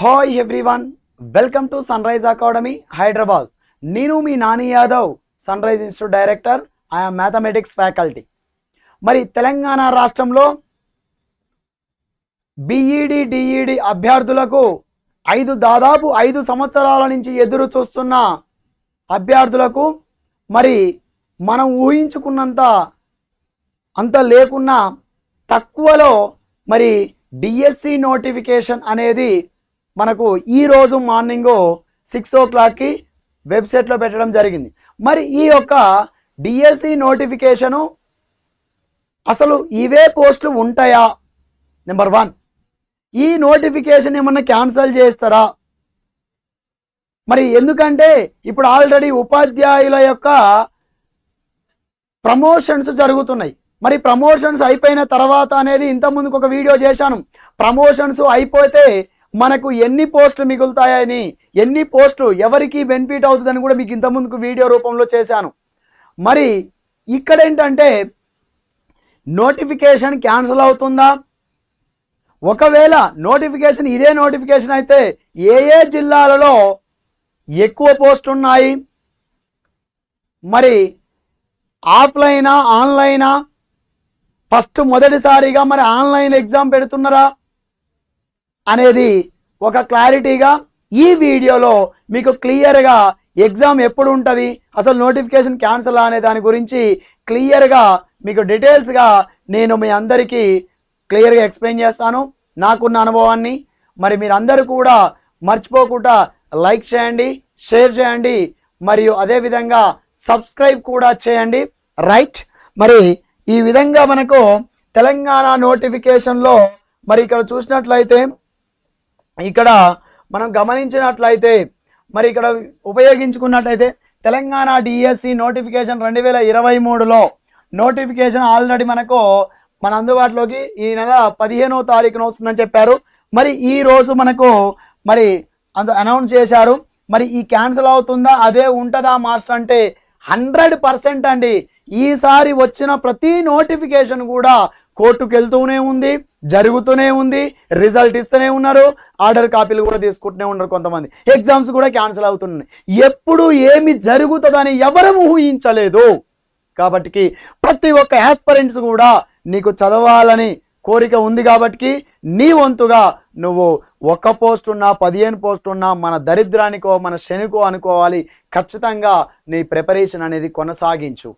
hi everyone welcome to Sunrise Academy Hyderabad నేను మీ Nani Yadav Sunrise institute director I'm mathematics faculty మరి తెలంగాణ రాష్ట్రంలో B Ed DEd e e అభ్యర్థులకు ఐదు దాదాపు ఐదు సంవత్సరాల నుంచి ఎదురు చూస్తున్న అభ్యర్థులకు మరి మనం ఊహించుకున్నంత అంత లేకున్నా తక్కువలో మరి డిఎస్సి నోటిఫికేషన్ e అనేది మనకు ఈరోజు మార్నింగ్ సిక్స్ ఓ క్లాక్కి వెబ్సైట్లో పెట్టడం జరిగింది మరి ఈ యొక్క డిఎస్సి నోటిఫికేషను అసలు ఇవే పోస్టులు ఉంటాయా నెంబర్ వన్ ఈ నోటిఫికేషన్ ఏమన్నా క్యాన్సిల్ చేస్తారా మరి ఎందుకంటే ఇప్పుడు ఆల్రెడీ ఉపాధ్యాయుల యొక్క ప్రమోషన్స్ జరుగుతున్నాయి మరి ప్రమోషన్స్ అయిపోయిన తర్వాత అనేది ఇంతకుముందుకు ఒక వీడియో చేశాను ప్రమోషన్స్ అయిపోతే మనకు ఎన్ని పోస్టులు మిగులుతాయని ఎన్ని పోస్టులు ఎవరికి బెనిఫిట్ అవుతుందని కూడా మీకు ఇంతకుముందుకు వీడియో రూపంలో చేశాను మరి ఇక్కడ ఏంటంటే నోటిఫికేషన్ క్యాన్సిల్ అవుతుందా ఒకవేళ నోటిఫికేషన్ ఇదే నోటిఫికేషన్ అయితే ఏ ఏ జిల్లాలలో ఎక్కువ పోస్ట్ ఉన్నాయి మరి ఆఫ్లైనా ఆన్లైనా ఫస్ట్ మొదటిసారిగా మరి ఆన్లైన్ ఎగ్జామ్ పెడుతున్నారా అనేది ఒక క్లారిటీగా ఈ వీడియోలో మీకు క్లియర్గా ఎగ్జామ్ ఎప్పుడు ఉంటుంది అసలు నోటిఫికేషన్ క్యాన్సల్ అనే దాని గురించి క్లియర్గా మీకు డీటెయిల్స్గా నేను మీ అందరికీ క్లియర్గా ఎక్స్ప్లెయిన్ చేస్తాను నాకున్న అనుభవాన్ని మరి మీరందరూ కూడా మర్చిపోకుండా లైక్ చేయండి షేర్ చేయండి మరియు అదేవిధంగా సబ్స్క్రైబ్ కూడా చేయండి రైట్ మరి ఈ విధంగా మనకు తెలంగాణ నోటిఫికేషన్లో మరి ఇక్కడ చూసినట్లయితే ఇక్కడ మనం గమనించినట్లయితే మరి ఇక్కడ ఉపయోగించుకున్నట్లయితే తెలంగాణ డిఎస్సి e నోటిఫికేషన్ రెండు వేల ఇరవై మూడులో నోటిఫికేషన్ ఆల్రెడీ మనకు మన అందుబాటులోకి ఈ నెల పదిహేనో తారీఖున వస్తుందని చెప్పారు మరి ఈ రోజు మనకు మరి అందు అనౌన్స్ చేశారు మరి ఈ క్యాన్సిల్ అవుతుందా అదే ఉంటుందా మాస్టర్ అంటే హండ్రెడ్ పర్సెంట్ అండి ఈసారి వచ్చిన ప్రతి నోటిఫికేషన్ కూడా కోర్టుకు వెళ్తూనే ఉంది జరుగుతూనే ఉంది రిజల్ట్ ఇస్తూనే ఉన్నారు ఆర్డర్ కాపీలు కూడా తీసుకుంటూనే ఉన్నారు కొంతమంది ఎగ్జామ్స్ కూడా క్యాన్సిల్ అవుతున్నాయి ఎప్పుడు ఏమి జరుగుతుందని ఎవరు ఊహించలేదు కాబట్టి ప్రతి ఒక్క యాస్పరెంట్స్ కూడా నీకు చదవాలని కోరిక ఉంది కాబట్టి నీ వంతుగా నువ్వు ఒక పోస్ట్ ఉన్నా పదిహేను పోస్ట్ ఉన్నా మన దరిద్రానికో మన శనికో అనుకోవాలి ఖచ్చితంగా నీ ప్రిపరేషన్ అనేది కొనసాగించు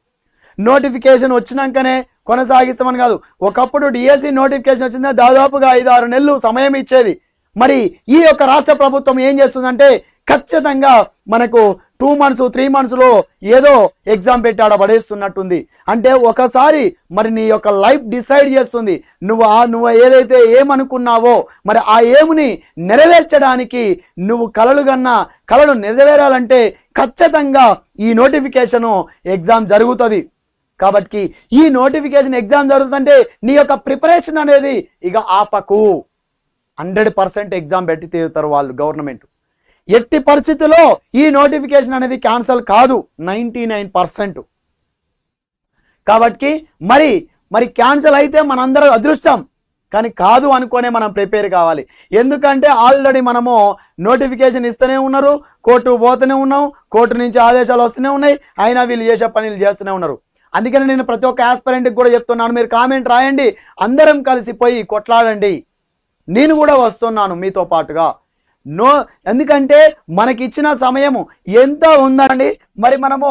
నోటిఫికేషన్ వచ్చినాకనే కొనసాగిస్తామని కాదు ఒకప్పుడు డిఎస్సి నోటిఫికేషన్ e వచ్చిందా దాదాపుగా ఐదు ఆరు నెలలు సమయం ఇచ్చేది మరి ఈ యొక్క రాష్ట్ర ప్రభుత్వం ఏం చేస్తుందంటే ఖచ్చితంగా మనకు టూ మంత్స్ త్రీ మంత్స్లో ఏదో ఎగ్జామ్ పెట్టాడ పడేస్తున్నట్టుంది అంటే ఒకసారి మరి నీ యొక్క లైఫ్ డిసైడ్ చేస్తుంది నువ్వు ఆ నువ్వు ఏదైతే ఏమనుకున్నావో మరి ఆ ఏముని నెరవేర్చడానికి నువ్వు కలలు కన్నా కళలు నెరవేరాలంటే ఖచ్చితంగా ఈ నోటిఫికేషను ఎగ్జామ్ జరుగుతుంది కాబట్టి ఈ నోటిఫికేషన్ ఎగ్జామ్ జరుగుతుంటే నీ యొక్క ప్రిపరేషన్ అనేది ఇక ఆపకు హండ్రెడ్ పర్సెంట్ ఎగ్జామ్ పెట్టి తీరుతారు వాళ్ళు గవర్నమెంట్ ఎట్టి పరిస్థితుల్లో ఈ నోటిఫికేషన్ అనేది క్యాన్సల్ కాదు నైంటీ కాబట్టి మరి మరి క్యాన్సల్ అయితే మనందరూ అదృష్టం కానీ కాదు అనుకునే మనం ప్రిపేర్ కావాలి ఎందుకంటే ఆల్రెడీ మనము నోటిఫికేషన్ ఇస్తూనే ఉన్నారు కోర్టు పోతూనే ఉన్నాం కోర్టు నుంచి ఆదేశాలు వస్తూనే ఉన్నాయి అయినా వీళ్ళు చేసే పనులు చేస్తూనే ఉన్నారు అందుకని నేను ప్రతి ఒక్క ఆస్పరెంట్కి కూడా చెప్తున్నాను మీరు కామెంట్ రాయండి అందరం కలిసిపోయి కొట్లాడండి నేను కూడా వస్తున్నాను మీతో పాటుగా నో ఎందుకంటే మనకి ఇచ్చిన సమయము ఎంత ఉందండి మరి మనము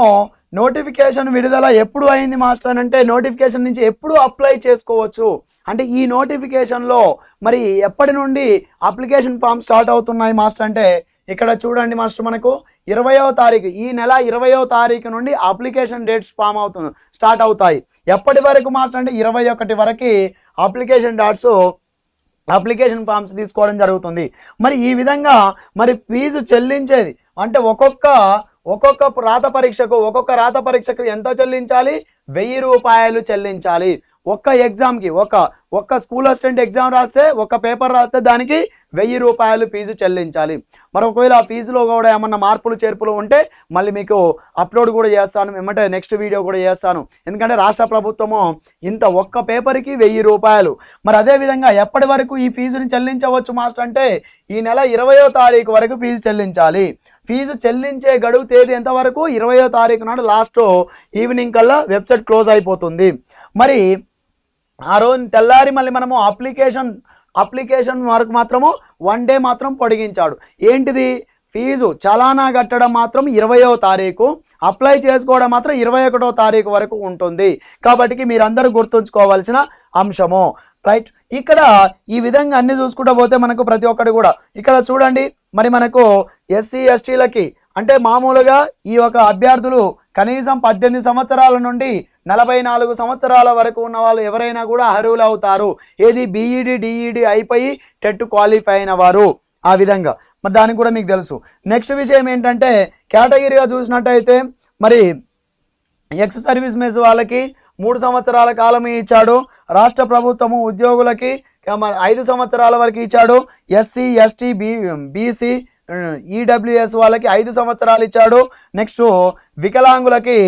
నోటిఫికేషన్ విడుదల ఎప్పుడు అయింది మాస్టర్ అంటే నోటిఫికేషన్ నుంచి ఎప్పుడు అప్లై చేసుకోవచ్చు అంటే ఈ నోటిఫికేషన్లో మరి ఎప్పటి నుండి అప్లికేషన్ ఫామ్ స్టార్ట్ అవుతున్నాయి మాస్టర్ అంటే ఇక్కడ చూడండి మాస్టర్ మనకు ఇరవయో తారీఖు ఈ నెల ఇరవయో తారీఖు నుండి అప్లికేషన్ డేట్స్ ఫామ్ అవుతుంది స్టార్ట్ అవుతాయి ఎప్పటి వరకు మాస్టర్ అంటే ఇరవై ఒకటి వరకు అప్లికేషన్ డేట్స్ అప్లికేషన్ ఫామ్స్ తీసుకోవడం జరుగుతుంది మరి ఈ విధంగా మరి ఫీజు చెల్లించేది అంటే ఒక్కొక్క ఒక్కొక్క రాత పరీక్షకు ఒక్కొక్క రాత పరీక్షకు ఎంత చెల్లించాలి వెయ్యి రూపాయలు చెల్లించాలి ఒక్క ఎగ్జామ్కి ఒక ఒక్క స్కూల్ అసిస్టెంట్ ఎగ్జామ్ రాస్తే ఒక పేపర్ రాస్తే దానికి వెయ్యి రూపాయలు ఫీజు చెల్లించాలి మరొకవేళ ఆ ఫీజులో కూడా ఏమన్నా మార్పులు చేర్పులు ఉంటే మళ్ళీ మీకు అప్లోడ్ కూడా చేస్తాను ఏమంటే నెక్స్ట్ వీడియో కూడా చేస్తాను ఎందుకంటే రాష్ట్ర ప్రభుత్వము ఇంత ఒక్క పేపర్కి వెయ్యి రూపాయలు మరి అదేవిధంగా ఎప్పటి వరకు ఈ ఫీజుని చెల్లించవచ్చు మాస్టర్ అంటే ఈ నెల ఇరవయో తారీఖు వరకు ఫీజు చెల్లించాలి ఫీజు చెల్లించే గడువు తేదీ ఎంతవరకు ఇరవయో తారీఖు నాడు లాస్ట్ ఈవినింగ్ కల్లా వెబ్సైట్ క్లోజ్ అయిపోతుంది మరి ఆ రోజు తెల్లారి మళ్ళీ మనము అప్లికేషన్ అప్లికేషన్ వరకు మాత్రము వన్ డే మాత్రం పొడిగించాడు ఏంటిది ఫీజు చలానా కట్టడం మాత్రం ఇరవయో తారీఖు అప్లై చేసుకోవడం మాత్రం ఇరవై ఒకటో తారీఖు వరకు ఉంటుంది కాబట్టి మీరందరూ గుర్తుంచుకోవాల్సిన అంశము రైట్ ఇక్కడ ఈ విధంగా అన్ని చూసుకుంటూ పోతే మనకు ప్రతి ఒక్కటి కూడా ఇక్కడ చూడండి మరి మనకు ఎస్సీ ఎస్టీలకి అంటే మామూలుగా ఈ యొక్క అభ్యర్థులు కనీసం పద్దెనిమిది సంవత్సరాల నుండి నలభై నాలుగు సంవత్సరాల వరకు ఉన్న వాళ్ళు ఎవరైనా కూడా అర్హులు అవుతారు ఏది బీఈడి డిఈడి e e అయిపోయి టెట్ క్వాలిఫై అయిన వారు ఆ విధంగా మరి దానికి కూడా మీకు తెలుసు నెక్స్ట్ విషయం ఏంటంటే కేటగిరీగా చూసినట్టయితే మరి ఎక్స్ సర్వీస్ మెస్ వాళ్ళకి మూడు సంవత్సరాల కాలం ఇచ్చాడు రాష్ట్ర ప్రభుత్వము ఉద్యోగులకి ఐదు సంవత్సరాల వరకు ఇచ్చాడు SC ST B BC EWS e వాళ్ళకి ఐదు సంవత్సరాలు ఇచ్చాడు నెక్స్ట్ వికలాంగులకి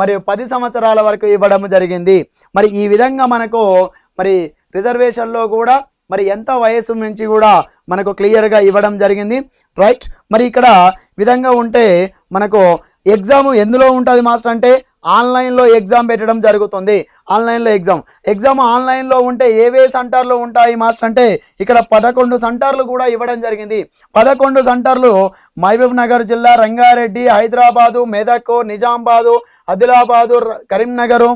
మరియు పది సంవత్సరాల వరకు ఇవ్వడం జరిగింది మరి ఈ విధంగా మనకు మరి రిజర్వేషన్లో కూడా మరి ఎంత వయసు నుంచి కూడా మనకు క్లియర్గా ఇవ్వడం జరిగింది రైట్ మరి ఇక్కడ విధంగా ఉంటే మనకు ఎగ్జాము ఎందులో ఉంటుంది మాస్టర్ అంటే ఆన్లైన్లో ఎగ్జామ్ పెట్టడం జరుగుతుంది ఆన్లైన్లో ఎగ్జామ్ ఎగ్జామ్ ఆన్లైన్లో ఉంటే ఏవే సెంటర్లు ఉంటాయి మాస్టర్ అంటే ఇక్కడ పదకొండు సెంటర్లు కూడా ఇవ్వడం జరిగింది పదకొండు సెంటర్లు మహబూబ్ నగర్ జిల్లా రంగారెడ్డి హైదరాబాదు మెదక్ నిజామాబాదు ఆదిలాబాదు కరీంనగరు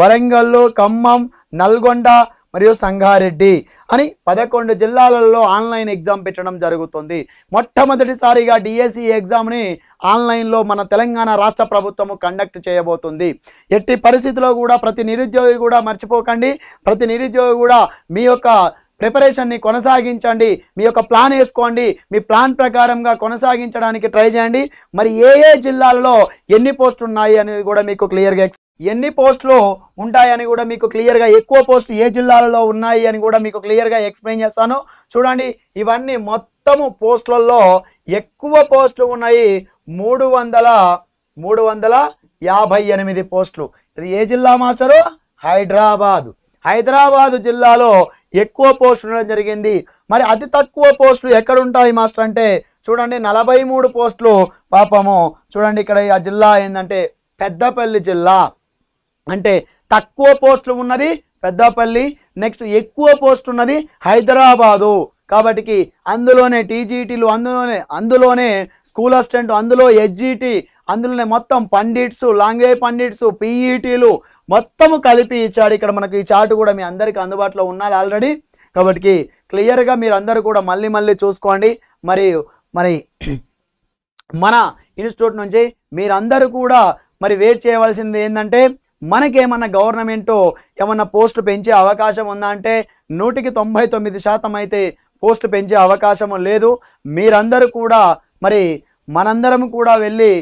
వరంగల్ ఖమ్మం నల్గొండ మరియు సంగారెడ్డి అని పదకొండు జిల్లాలలో ఆన్లైన్ ఎగ్జామ్ పెట్టడం జరుగుతుంది మొట్టమొదటిసారిగా డిఎస్సి ఎగ్జామ్ని ఆన్లైన్లో మన తెలంగాణ రాష్ట్ర ప్రభుత్వము కండక్ట్ చేయబోతుంది ఎట్టి పరిస్థితిలో కూడా ప్రతి నిరుద్యోగి కూడా మర్చిపోకండి ప్రతి నిరుద్యోగి కూడా మీ యొక్క ప్రిపరేషన్ని కొనసాగించండి మీ యొక్క ప్లాన్ వేసుకోండి మీ ప్లాన్ ప్రకారంగా కొనసాగించడానికి ట్రై చేయండి మరి ఏ ఏ జిల్లాలలో ఎన్ని పోస్టులు ఉన్నాయి అనేది కూడా మీకు క్లియర్గా ఎన్ని పోస్టులు ఉంటాయని కూడా మీకు క్లియర్గా ఎక్కువ పోస్టులు ఏ జిల్లాలలో ఉన్నాయి అని కూడా మీకు క్లియర్గా ఎక్స్ప్లెయిన్ చేస్తాను చూడండి ఇవన్నీ మొత్తము పోస్టులలో ఎక్కువ పోస్టులు ఉన్నాయి మూడు వందల మూడు వందల యాభై ఎనిమిది పోస్టులు ఇది ఏ జిల్లా మాస్టరు హైదరాబాదు హైదరాబాదు జిల్లాలో ఎక్కువ పోస్టులు ఉండడం జరిగింది మరి అతి తక్కువ పోస్టులు ఎక్కడ ఉంటాయి మాస్టర్ అంటే చూడండి నలభై మూడు పోస్టులు పాపము చూడండి ఇక్కడ ఆ జిల్లా ఏంటంటే పెద్దపల్లి జిల్లా అంటే తక్కువ పోస్టులు ఉన్నది పెద్దపల్లి నెక్స్ట్ ఎక్కువ పోస్ట్ ఉన్నది హైదరాబాదు కాబట్టికి అందులోనే టీజీటీలు అందులోనే అందులోనే స్కూల్ అసిస్టెంట్ అందులో హెచ్జీటీ అందులోనే మొత్తం పండిట్స్ లాంగ్వేజ్ పండిట్స్ పీఈటీలు మొత్తం కలిపి ఇచ్చాడు ఇక్కడ మనకు ఈ చార్ట్ కూడా మీ అందరికీ అందుబాటులో ఉన్నారు ఆల్రెడీ కాబట్టి క్లియర్గా మీరు అందరూ కూడా మళ్ళీ మళ్ళీ చూసుకోండి మరి మరి మన ఇన్స్టిట్యూట్ నుంచి మీరందరూ కూడా మరి వెయిట్ చేయవలసింది ఏంటంటే మనకేమన్నా గవర్నమెంటు ఏమన్నా పోస్టు పెంచే అవకాశం ఉందా అంటే నూటికి తొంభై తొమ్మిది శాతం అయితే పోస్ట్ పెంచే అవకాశం లేదు మీరందరూ కూడా మరి మనందరం కూడా వెళ్ళి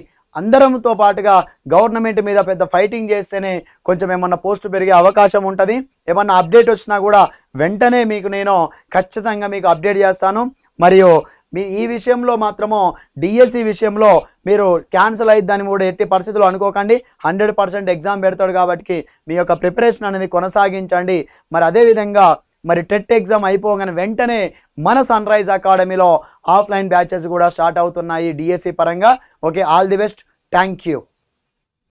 అందరంతో పాటుగా గవర్నమెంట్ మీద పెద్ద ఫైటింగ్ చేస్తేనే కొంచెం ఏమన్నా పోస్ట్ పెరిగే అవకాశం ఉంటుంది ఏమన్నా అప్డేట్ వచ్చినా కూడా వెంటనే మీకు నేను ఖచ్చితంగా మీకు అప్డేట్ చేస్తాను మరియు మీ ఈ విషయంలో మాత్రము డిఎస్సి విషయంలో మీరు క్యాన్సిల్ అయిద్దని కూడా ఎట్టి పరిస్థితులు అనుకోకండి హండ్రెడ్ పర్సెంట్ ఎగ్జామ్ పెడతాడు కాబట్టి మీ యొక్క ప్రిపరేషన్ అనేది కొనసాగించండి మరి అదేవిధంగా మరి టెట్ ఎగ్జామ్ అయిపోగానే వెంటనే మన సన్ రైజ్ అకాడమీలో ఆఫ్లైన్ బ్యాచెస్ కూడా స్టార్ట్ అవుతున్నాయి డిఎస్సి పరంగా okay all the best thank you